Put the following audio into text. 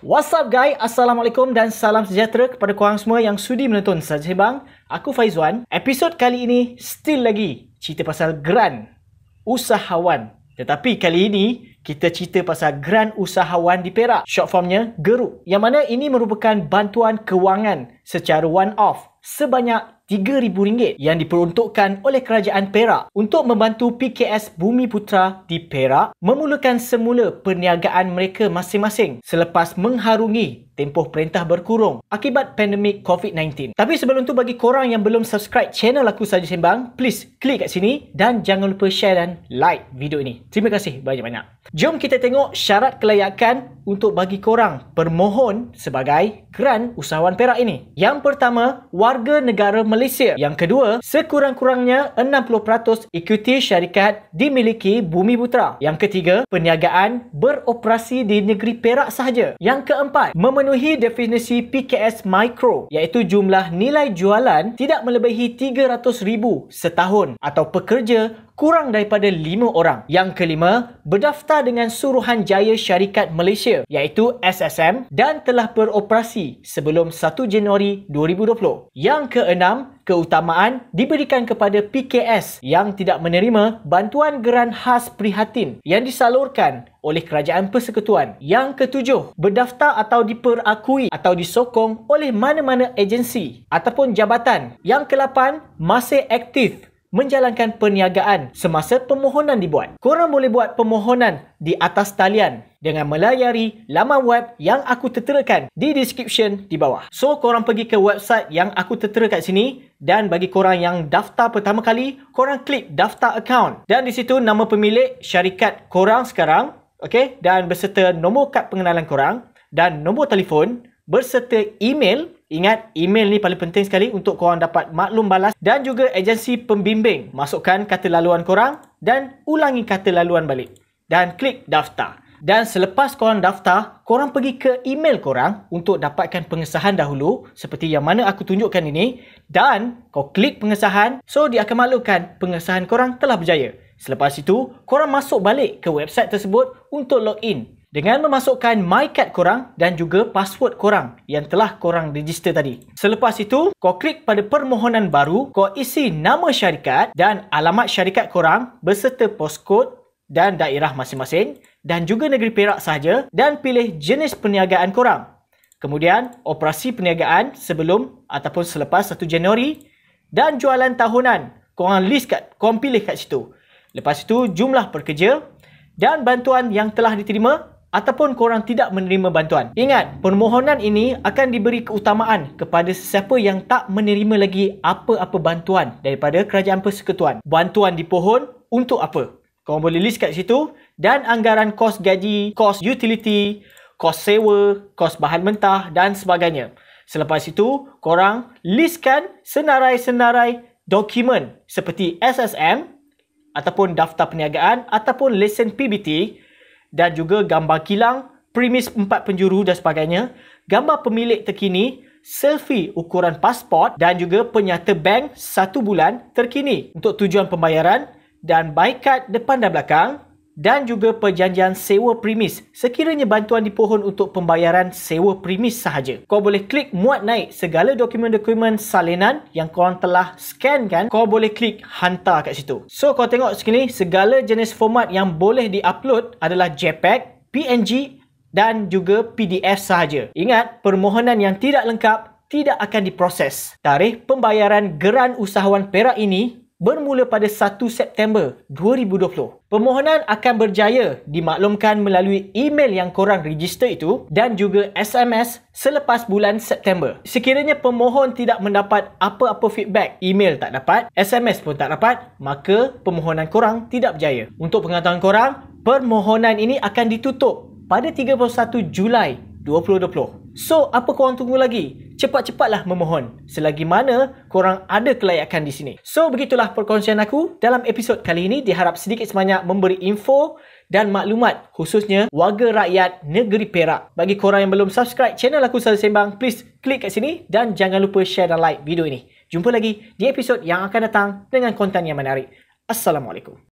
What's up guys? Assalamualaikum dan salam sejahtera kepada korang semua yang sudi menonton Saja Sebang. Aku Faizwan. Episod kali ini still lagi cerita pasal grant usahawan. Tetapi kali ini kita cerita pasal grant usahawan di Perak. Short formnya GERUK. Yang mana ini merupakan bantuan kewangan secara one-off sebanyak RM3,000 yang diperuntukkan oleh kerajaan Perak untuk membantu PKS Bumi Putra di Perak memulakan semula perniagaan mereka masing-masing selepas mengharungi tempoh perintah berkurung akibat pandemik COVID-19. Tapi sebelum tu bagi korang yang belum subscribe channel aku saja sembang, please klik kat sini dan jangan lupa share dan like video ini. Terima kasih banyak-banyak. Jom kita tengok syarat kelayakan untuk bagi korang permohon sebagai grant usahawan Perak ini. Yang pertama, warga negara Malaysia. Yang kedua, sekurang-kurangnya 60% ikuti syarikat dimiliki Bumi Putra. Yang ketiga, perniagaan beroperasi di negeri Perak sahaja. Yang keempat, memenuhi definisi PKS Micro iaitu jumlah nilai jualan tidak melebihi 300,000 setahun atau pekerja kurang daripada 5 orang. Yang kelima, berdaftar dengan Suruhanjaya Syarikat Malaysia iaitu SSM dan telah beroperasi sebelum 1 Januari 2020. Yang keenam, keutamaan diberikan kepada PKS yang tidak menerima bantuan geran khas prihatin yang disalurkan oleh kerajaan persekutuan. Yang ketujuh, berdaftar atau diperakui atau disokong oleh mana-mana agensi ataupun jabatan. Yang kelapan, masih aktif menjalankan perniagaan semasa permohonan dibuat. Korang boleh buat permohonan di atas talian dengan melayari laman web yang aku terterakan di description di bawah. So korang pergi ke website yang aku tertera kat sini dan bagi korang yang daftar pertama kali, korang klik daftar account dan di situ nama pemilik syarikat korang sekarang okay? dan berserta nombor kad pengenalan korang dan nombor telefon berserta email Ingat, email ni paling penting sekali untuk korang dapat maklum balas dan juga agensi pembimbing. Masukkan kata laluan korang dan ulangi kata laluan balik. Dan klik daftar. Dan selepas korang daftar, korang pergi ke email korang untuk dapatkan pengesahan dahulu seperti yang mana aku tunjukkan ini dan kau klik pengesahan so dia akan maklumkan pengesahan korang telah berjaya. Selepas itu, korang masuk balik ke website tersebut untuk login dengan memasukkan MyCard korang dan juga password korang yang telah korang register tadi. Selepas itu, kau klik pada permohonan baru, kau isi nama syarikat dan alamat syarikat korang beserta postcode dan daerah masing-masing dan juga negeri Perak sahaja dan pilih jenis perniagaan korang. Kemudian, operasi perniagaan sebelum ataupun selepas 1 Januari dan jualan tahunan korang list kat, korang pilih kat situ. Lepas itu, jumlah pekerja dan bantuan yang telah diterima ataupun korang tidak menerima bantuan. Ingat, permohonan ini akan diberi keutamaan kepada sesiapa yang tak menerima lagi apa-apa bantuan daripada kerajaan persekutuan. Bantuan di pohon untuk apa? Korang boleh list kat situ dan anggaran kos gaji, kos utility, kos sewa, kos bahan mentah dan sebagainya. Selepas itu, korang listkan senarai-senarai dokumen seperti SSM ataupun daftar perniagaan ataupun lesen PBT dan juga gambar kilang, premis empat penjuru dan sebagainya, gambar pemilik terkini, selfie ukuran pasport dan juga penyata bank satu bulan terkini untuk tujuan pembayaran dan bikad depan dan belakang, dan juga perjanjian sewa premis sekiranya bantuan dipohon untuk pembayaran sewa premis sahaja. Kau boleh klik muat naik segala dokumen-dokumen salinan yang korang telah scan kan, kau boleh klik hantar kat situ. So kau tengok sekali, segala jenis format yang boleh diupload adalah JPEG, PNG dan juga PDF sahaja. Ingat, permohonan yang tidak lengkap tidak akan diproses. Tarikh pembayaran geran usahawan Perak ini bermula pada 1 September 2020. Permohonan akan berjaya dimaklumkan melalui email yang korang register itu dan juga SMS selepas bulan September. Sekiranya pemohon tidak mendapat apa-apa feedback, email tak dapat, SMS pun tak dapat, maka permohonan korang tidak berjaya. Untuk pengetahuan korang, permohonan ini akan ditutup pada 31 Julai 2020. So, apa korang tunggu lagi? Cepat-cepatlah memohon selagi mana korang ada kelayakan di sini. So, begitulah perkongsian aku. Dalam episod kali ini, diharap sedikit sebanyak memberi info dan maklumat khususnya warga rakyat negeri Perak. Bagi korang yang belum subscribe channel aku Sal Sembang, please klik kat sini dan jangan lupa share dan like video ini. Jumpa lagi di episod yang akan datang dengan konten yang menarik. Assalamualaikum.